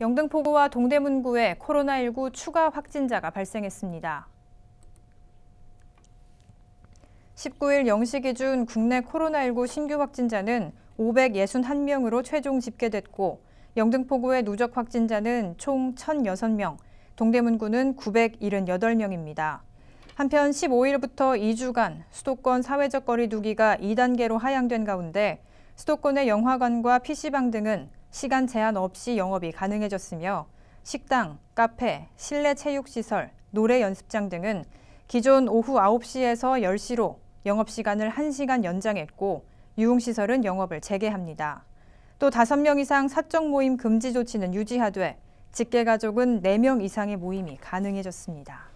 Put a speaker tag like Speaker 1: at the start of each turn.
Speaker 1: 영등포구와 동대문구에 코로나19 추가 확진자가 발생했습니다. 19일 0시 기준 국내 코로나19 신규 확진자는 561명으로 최종 집계됐고 영등포구의 누적 확진자는 총 1,006명, 동대문구는 978명입니다. 한편 15일부터 2주간 수도권 사회적 거리 두기가 2단계로 하향된 가운데 수도권의 영화관과 PC방 등은 시간 제한 없이 영업이 가능해졌으며 식당, 카페, 실내 체육시설, 노래 연습장 등은 기존 오후 9시에서 10시로 영업시간을 1시간 연장했고 유흥시설은 영업을 재개합니다. 또 5명 이상 사적 모임 금지 조치는 유지하되 직계가족은 4명 이상의 모임이 가능해졌습니다.